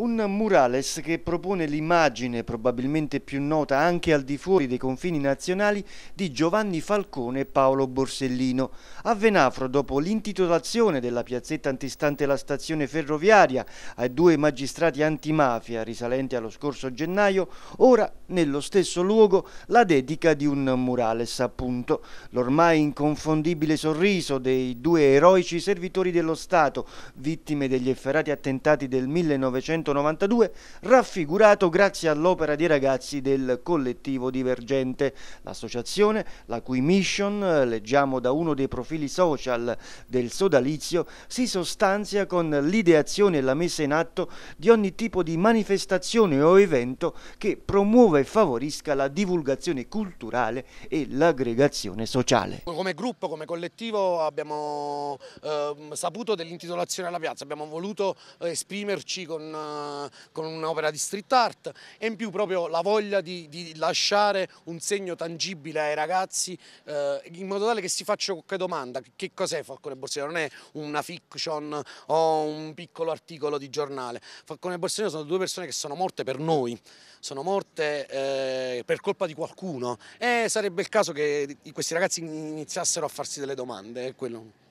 Un murales che propone l'immagine, probabilmente più nota anche al di fuori dei confini nazionali, di Giovanni Falcone e Paolo Borsellino. A Venafro, dopo l'intitolazione della piazzetta antistante la stazione ferroviaria ai due magistrati antimafia risalenti allo scorso gennaio, ora nello stesso luogo la dedica di un murales, appunto. L'ormai inconfondibile sorriso dei due eroici servitori dello Stato, vittime degli efferati attentati del 1900 1992, raffigurato grazie all'opera di ragazzi del collettivo Divergente, l'associazione la cui mission, eh, leggiamo da uno dei profili social del sodalizio, si sostanzia con l'ideazione e la messa in atto di ogni tipo di manifestazione o evento che promuova e favorisca la divulgazione culturale e l'aggregazione sociale. Come gruppo, come collettivo abbiamo eh, saputo dell'intitolazione alla piazza, abbiamo voluto eh, esprimerci con eh, eh, con un'opera di street art e in più proprio la voglia di, di lasciare un segno tangibile ai ragazzi eh, in modo tale che si faccia qualche domanda, che cos'è Falcone Borsellino? Non è una fiction o un piccolo articolo di giornale, Falcone e Borsellino sono due persone che sono morte per noi, sono morte eh, per colpa di qualcuno e sarebbe il caso che questi ragazzi iniziassero a farsi delle domande, quello.